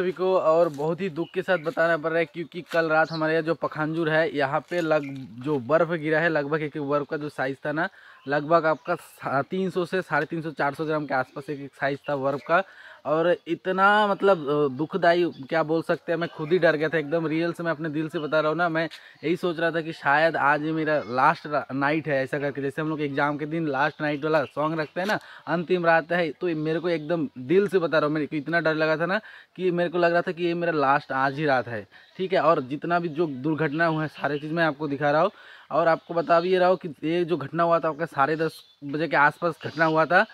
सभी को और बहुत ही दुख के साथ बताना पड़ रहा है क्योंकि कल रात हमारे यहाँ जो पखांजूर है यहाँ पे लग जो बर्फ़ गिरा है लगभग एक एक बर्फ़ का जो साइज़ था ना लगभग आपका तीन सौ से साढ़े तीन सौ चार सौ ग्राम के आसपास एक एक साइज़ था बर्फ़ का और इतना मतलब दुखदाई क्या बोल सकते हैं मैं खुद ही डर गया था एकदम रियल से मैं अपने दिल से बता रहा हूँ ना मैं यही सोच रहा था कि शायद आज मेरा लास्ट नाइट है ऐसा करके जैसे हम लोग एग्जाम के दिन लास्ट नाइट वाला सॉन्ग रखते हैं ना अंतिम रात है तो मेरे को एकदम दिल से बता रहा हूँ मेरे को इतना डर लगा था ना कि मेरे को लग रहा था कि ये मेरा लास्ट आज ही रात है ठीक है और जितना भी जो दुर्घटना हुआ है सारे चीज़ मैं आपको दिखा रहा हूँ और आपको बता भी रहा हूँ कि ये जो घटना हुआ था आपका साढ़े दस बजे के आसपास घटना हुआ था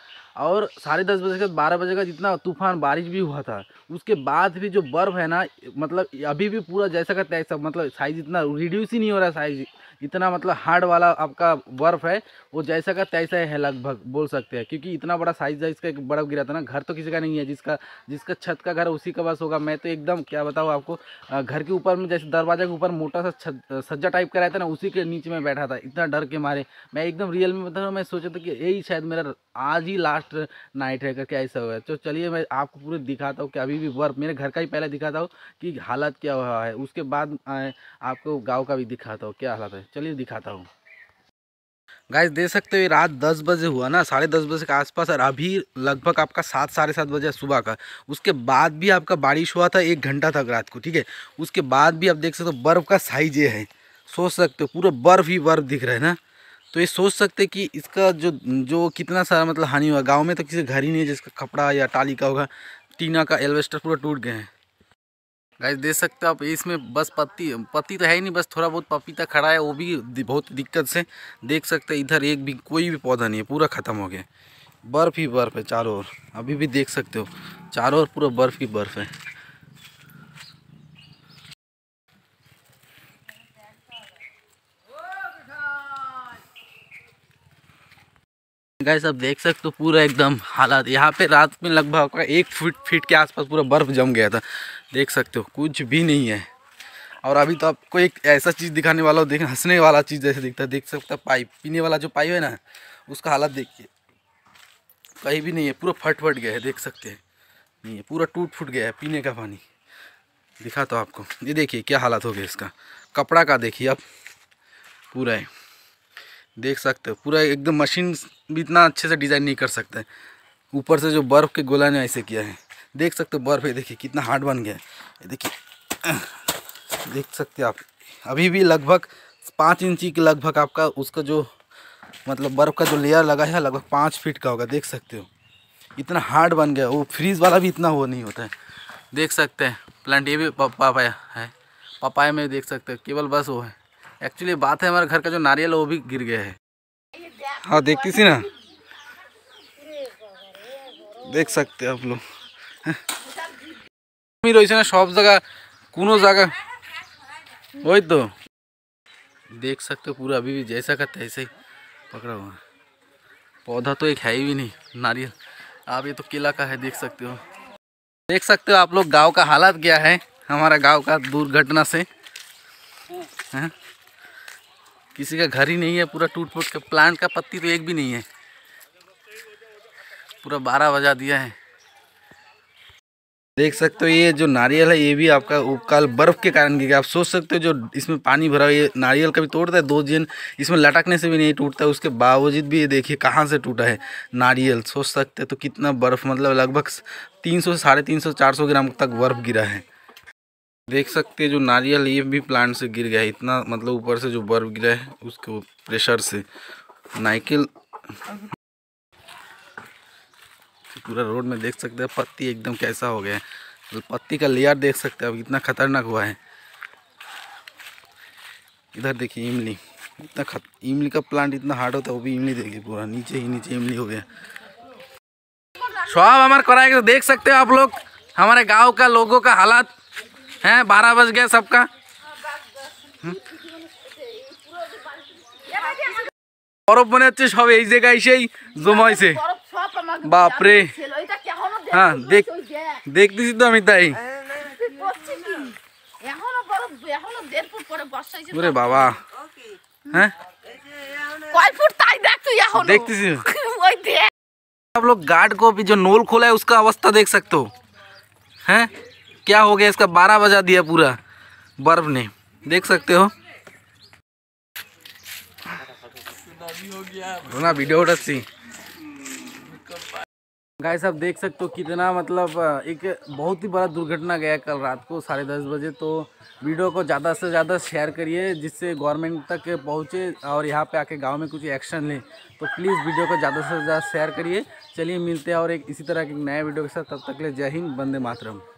और साढ़े दस बजे का बारह बजे का जितना तूफान बारिश भी हुआ था उसके बाद भी जो बर्फ़ है ना मतलब अभी भी पूरा जैसा का तैसा मतलब साइज़ इतना रिड्यूस ही नहीं हो रहा साइज़ इतना मतलब हार्ड वाला आपका बर्फ़ है वो जैसा का तैसा है लगभग बोल सकते हैं क्योंकि इतना बड़ा साइज है इसका एक बर्फ़ गिरा था ना घर तो किसी का नहीं है जिसका जिसका छत का घर उसी का बस होगा मैं तो एकदम क्या बताऊँ आपको घर के ऊपर में जैसे दरवाजा के ऊपर मोटा सा सज्जा टाइप का रहता ना उसी के नीचे में बैठा था इतना डर के मारे मैं एकदम रियल में बता रहा हूँ मैं सोचा था कि यही शायद मेरा आज ही लास्ट नाइट है करके ऐसा हुआ है तो चलिए मैं आपको पूरे दिखाता हूँ कि अभी भी बर्फ़ मेरे घर का ही पहले दिखाता हूँ कि हालत क्या हुआ है उसके बाद आपको गाँव का भी दिखाता हूँ क्या हालत है चलिए दिखाता हूँ गाइस देख सकते हो रात दस बजे हुआ ना साढ़े दस बजे के आसपास और अभी लगभग आपका सात साढ़े सात बजे सुबह का उसके बाद भी आपका बारिश हुआ था एक घंटा तक रात को ठीक है उसके बाद भी आप देख सकते हो बर्फ़ का साइज ये है सोच सकते हो पूरा बर्फ़ ही बर्फ़ दिख रहा है ना तो ये सोच सकते कि इसका जो जो कितना सारा मतलब हानि हुआ गाँव में तो किसी घर ही नहीं है जिसका कपड़ा या टाली का होगा टीना का एल्वेस्टर पूरा टूट गए हैं गाइस देख सकते हो आप इसमें बस पत्ती पत्ती तो है ही नहीं बस थोड़ा बहुत पपीता खड़ा है वो भी बहुत दिक्कत से देख सकते हैं इधर एक भी कोई भी पौधा नहीं है पूरा ख़त्म हो गया बर्फ़ ही बर्फ़ है चारों ओर अभी भी देख सकते हो चारों ओर पूरा बर्फ़ ही बर्फ़ है गैस आप देख सकते हो पूरा एकदम हालात यहाँ पे रात में लगभग एक फुट फीट के आसपास पूरा बर्फ़ जम गया था देख सकते हो कुछ भी नहीं है और अभी तो आपको एक ऐसा चीज़ दिखाने वाला हो देख हंसने वाला चीज़ जैसे दिखता है देख सकते हो पाइप पीने वाला जो पाइप है ना उसका हालत देखिए कहीं भी नहीं है पूरा फट फट गया है देख सकते हैं नहीं है पूरा टूट फूट गया है पीने का पानी दिखा तो आपको ये देखिए क्या हालत हो गया इसका कपड़ा का देखिए आप पूरा है देख सकते हो पूरा एकदम मशीन भी इतना अच्छे से डिज़ाइन नहीं कर सकते ऊपर से जो बर्फ़ के गोला ने ऐसे किया है देख सकते हो बर्फ़ है देखिए कितना हार्ड बन गया है देखिए देख सकते हो आप अभी भी लगभग पाँच इंची के लगभग आपका उसका जो मतलब बर्फ़ का जो लेयर लगा है लगभग पाँच फीट का होगा देख सकते हो इतना हार्ड बन गया वो फ्रीज वाला भी इतना वो नहीं होता है देख सकते हैं प्लांट ये भी पापाया है पापाया में देख सकते हो केवल बस वो है एक्चुअली बात है हमारे घर का जो नारियल वो भी गिर गया है हाँ देखती थी ना देख सकते आप लोग রয়েছে सब जगह জায়গা जगह वही तो देख सकते हो पूरा अभी भी जैसा का तैसे ही पकड़ा हुआ पौधा तो एक है ही भी नहीं नारियल आप ये तो किला का है देख सकते हो देख सकते हो आप लोग गांव का हालात क्या है हमारा गांव का दुर्घटना से है? किसी का घर ही नहीं है पूरा टूट फूट के प्लांट का पत्ती तो एक भी नहीं है पूरा बारह बजा दिया है देख सकते हो ये जो नारियल है ये भी आपका उपकाल बर्फ़ के कारण गिर गया आप सोच सकते हो जो इसमें पानी भरा हुआ ये नारियल कभी तोड़ता है दो दिन इसमें लटकने से भी नहीं टूटता है उसके बावजूद भी ये देखिए कहाँ से टूटा है नारियल सोच सकते हो तो कितना बर्फ़ मतलब लगभग तीन सौ साढ़े तीन सौ चार सौ ग्राम तक बर्फ़ गिरा है देख सकते हैं जो नारियल ये भी प्लांट से गिर गया है इतना मतलब ऊपर से जो बर्फ गिरा है उसको प्रेशर से नाइकिल पूरा रोड में देख सकते हैं पत्ती एकदम कैसा हो गया है मतलब पत्ती का लेयर देख सकते हैं अब इतना खतरनाक हुआ है इधर देखिए इमली इतना खत इमली का प्लांट इतना हार्ड होता है वो भी इमली देखिए पूरा नीचे ही नीचे इमली हो गया सब हमारे कराएगा तो देख सकते हो आप लोग हमारे गांव का लोगों का हालात हैं बारह बज गए सबका बरफ मन हम सब एक जगह इसे जमा से बापरे हाँ देख देखती तो हमें तई बाबा आप लोग गार्ड को भी जो नोल खोला है उसका अवस्था देख सकते हो हैं क्या हो गया इसका बारह बजा दिया पूरा बर्फ ने देख सकते हो ना वीडियो सी गाय साहब देख सकते हो कितना मतलब एक बहुत ही बड़ा दुर्घटना गया कल रात को साढ़े दस बजे तो वीडियो को ज़्यादा से ज़्यादा शेयर करिए जिससे गवर्नमेंट तक पहुँचे और यहाँ पे आके गांव में कुछ एक्शन लें तो प्लीज़ वीडियो को ज़्यादा से ज़्यादा शेयर करिए चलिए मिलते हैं और एक इसी तरह के नए वीडियो के साथ तब तक ले जय हिंद बंदे मातरम